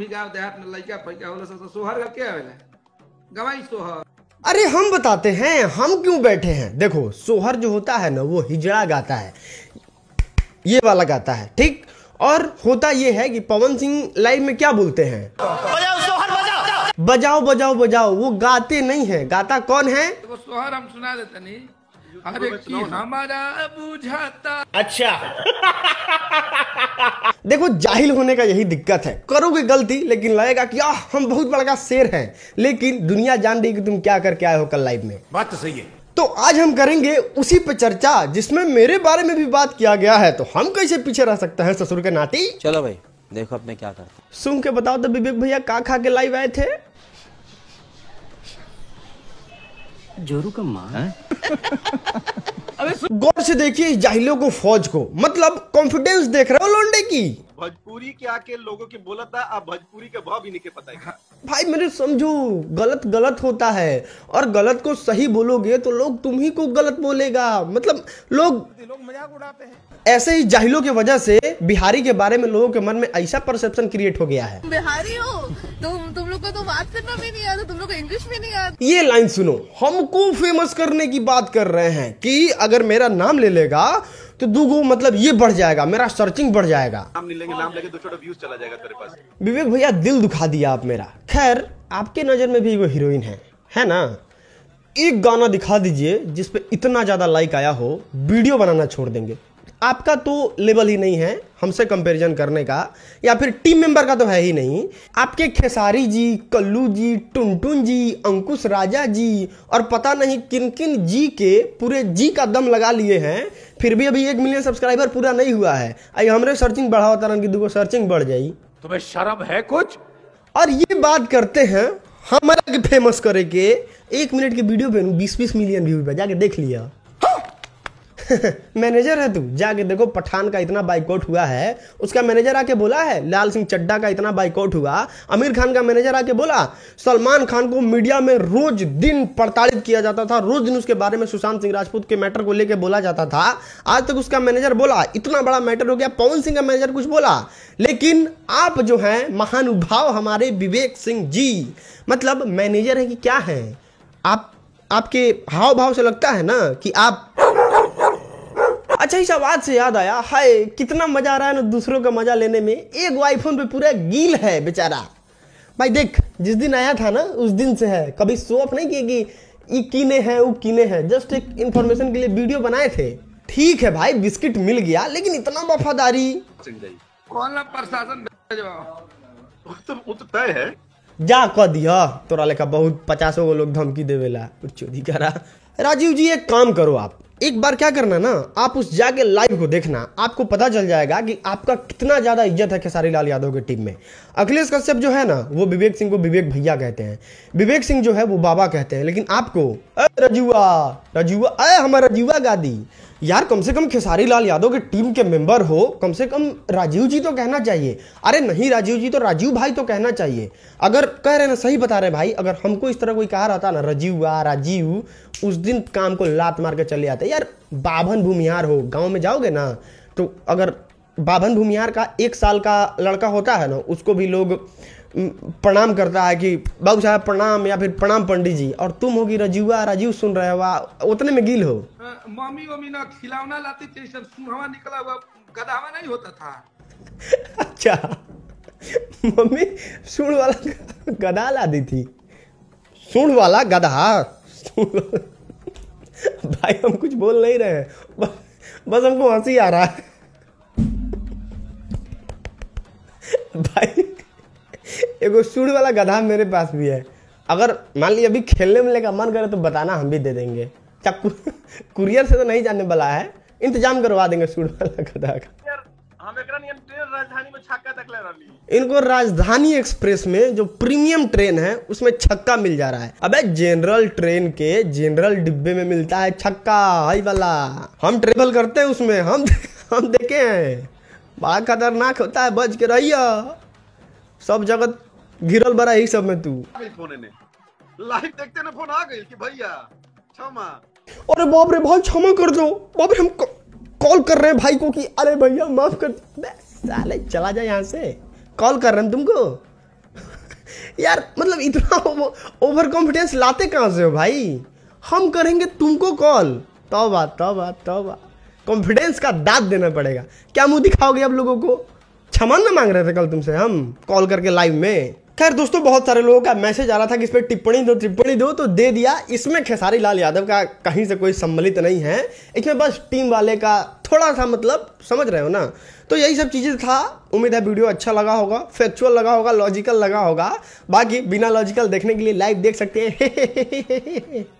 तो अरे हम बताते हैं हम क्यों बैठे हैं देखो सोहर जो होता है ना वो हिजड़ा गाता है ये वाला गाता है ठीक और होता ये है कि पवन सिंह लाइव में क्या बोलते हैं बजाओ सोहर बजाओ बजाओ बजाओ बजाओ वो गाते नहीं है गाता कौन है तो सोहर हम सुना देते नहीं अरे की हमारा बुझाता अच्छा देखो जाहिल होने का यही दिक्कत है करोगे गलती लेकिन लगेगा कि आह हम बहुत बड़ा शेर हैं लेकिन दुनिया जान रही कि तुम क्या करके आए हो कल लाइफ में बात तो सही है तो आज हम करेंगे उसी पे चर्चा जिसमें मेरे बारे में भी बात किया गया है तो हम कैसे पीछे रह सकते हैं ससुर के नाती चलो भाई देखो मैं क्या हूँ सुन के बताओ तो विवेक भैया का खा के लाइव आए थे जोरू का माँ हाँ? गौर से देखिए जाहिलों को फौज को मतलब कॉन्फिडेंस देख रहा हो लोंडे की भोजपुरी के आके लोगों के बोला था आप भोजपुरी के भाव भी नहीं के पता है हाँ। भाई मेरे समझो गलत गलत होता है और गलत को सही बोलोगे तो लोग तुम ही को गलत बोलेगा मतलब लोग लोग मजाक उड़ाते हैं ऐसे ही जाहिलों की वजह से बिहारी के बारे में लोगों के मन में ऐसा परसेप्शन क्रिएट हो गया है बिहारी हो तुम तुम लोग को तो बात करना भी नहीं आता तुम लोग को इंग्लिश भी नहीं आता ये लाइन सुनो हमको फेमस करने की बात कर रहे हैं कि अगर मेरा नाम ले लेगा तो दो मतलब ये बढ़ जाएगा मेरा सर्चिंग बढ़ जाएगा नाम लेंगे नाम व्यूज चला जाएगा तेरे पास विवेक भैया दिल दुखा दिया आप मेरा खैर आपके नज़र में भी वो हीरोइन है है ना एक गाना दिखा दीजिए जिसपे इतना ज़्यादा लाइक आया हो वीडियो बनाना छोड़ देंगे आपका तो लेवल ही नहीं है हमसे कंपैरिजन करने का या फिर टीम मेंबर का तो है ही नहीं आपके खेसारी जी कल्लू जी टुनटुन जी अंकुश राजा जी और पता नहीं किन किन जी के पूरे जी का दम लगा लिए हैं फिर भी अभी एक मिलियन सब्सक्राइबर पूरा नहीं हुआ है आई हमरे सर्चिंग बढ़ाओ तरह की दुगो सर्चिंग बढ़ जाए तुम्हें शर्म है कुछ और ये बात करते हैं हमारा फेमस करे के एक मिनट की वीडियो पे बीस बीस मिलियन व्यू पे जाके देख लिया मैनेजर है तू जाके देखो पठान का इतना बाइकआउट हुआ है उसका मैनेजर आके बोला है लाल सिंह चड्डा का इतना बाइकआउट हुआ आमिर खान का मैनेजर आके बोला सलमान खान को मीडिया में रोज दिन प्रताड़ित किया जाता था रोज दिन उसके बारे में सुशांत सिंह राजपूत के मैटर को लेकर बोला जाता था आज तक उसका मैनेजर बोला इतना बड़ा मैटर हो गया पवन सिंह का मैनेजर कुछ बोला लेकिन आप जो है महानुभाव हमारे विवेक सिंह जी मतलब मैनेजर है कि क्या है आप आपके हाव भाव से लगता है ना कि आप अच्छा इस आवाज़ से याद आया हाय कितना मज़ा आ रहा है ना दूसरों का मज़ा लेने में एक आईफोन पे पूरा गील है बेचारा भाई देख जिस दिन आया था ना उस दिन से है कभी शो ऑफ नहीं किए कि ये कीने हैं वो कीने हैं जस्ट एक इन्फॉर्मेशन के लिए वीडियो बनाए थे ठीक है भाई बिस्किट मिल गया लेकिन इतना वफादारी प्रशासन तो, तो तय है जा कह दिया तोरा लेखा बहुत पचासों गो लोग धमकी देवेला चोरी करा राजीव जी एक काम करो आप एक बार क्या करना ना आप उस जाके लाइव को देखना आपको पता चल जाएगा कि आपका कितना ज़्यादा इज्जत है खेसारी लाल यादव के टीम में अखिलेश कश्यप जो है ना वो विवेक सिंह को विवेक भैया कहते हैं विवेक सिंह जो है वो बाबा कहते हैं लेकिन आपको अरे रजुआ रजुआ अरे हमारा रजुआ गादी यार कम से कम खेसारी लाल यादव की टीम के मेंबर हो कम से कम राजीव जी तो कहना चाहिए अरे नहीं राजीव जी तो राजीव भाई तो कहना चाहिए अगर कह रहे ना सही बता रहे भाई अगर हमको इस तरह कोई कहा था ना राजीव आ राजीव उस दिन काम को लात मार के चले आते यार बाभन भूमिहार हो गाँव में जाओगे ना तो अगर बाभन भूमिहार का एक साल का लड़का होता है ना उसको भी लोग प्रणाम करता है कि बाबू साहब प्रणाम या फिर प्रणाम पंडित जी और तुम होगी रजुआ राजीव सुन रहे हो उतने में गिल हो मम्मी वामी ना खिलावना लाती थे सब सुनावा निकला हुआ गधावा नहीं होता था अच्छा मम्मी सुन वाला गधा ला दी थी सुन वाला गधा भाई हम कुछ बोल नहीं रहे हैं बस हमको हंसी आ रहा है भाई एगो सूड वाला गधा मेरे पास भी है अगर मान ली अभी खेलने मिलने का मन करे तो बताना हम भी दे देंगे क्या अच्छा, कुरियर से तो नहीं जाने वाला है इंतजाम करवा देंगे सूड वाला गधा का इनको राजधानी एक्सप्रेस में जो प्रीमियम ट्रेन है उसमें छक्का मिल जा रहा है अबे जनरल ट्रेन के जनरल डिब्बे में मिलता है छक्का हाई वाला हम ट्रेवल करते हैं उसमें हम हम देखे हैं बड़ा खतरनाक होता है बच के रही सब जगत घिरल बड़ा ही सब में तू लाइव देखते ना फोन आ गई कि भैया क्षमा अरे बाप रे भाई क्षमा कर दो बाप रे हम कॉल कर रहे हैं भाई को कि अरे भैया माफ कर साले चला जाए यहाँ से कॉल कर रहे हैं तुमको यार मतलब इतना ओवर कॉन्फिडेंस लाते कहाँ से हो भाई हम करेंगे तुमको कॉल तो तो बात बात तो बात कॉन्फिडेंस का दाद देना पड़ेगा क्या मुंह दिखाओगे आप लोगों को क्षमा ना मांग रहे थे कल तुमसे हम कॉल करके लाइव में खैर दोस्तों बहुत सारे लोगों का मैसेज आ रहा था कि इस पर टिप्पणी दो टिप्पणी दो तो दे दिया इसमें खेसारी लाल यादव का कहीं से कोई सम्मिलित नहीं है इसमें बस टीम वाले का थोड़ा सा मतलब समझ रहे हो ना तो यही सब चीज़ें था उम्मीद है वीडियो अच्छा लगा होगा फैक्चुअल लगा होगा लॉजिकल लगा होगा बाकी बिना लॉजिकल देखने के लिए लाइव देख सकते हैं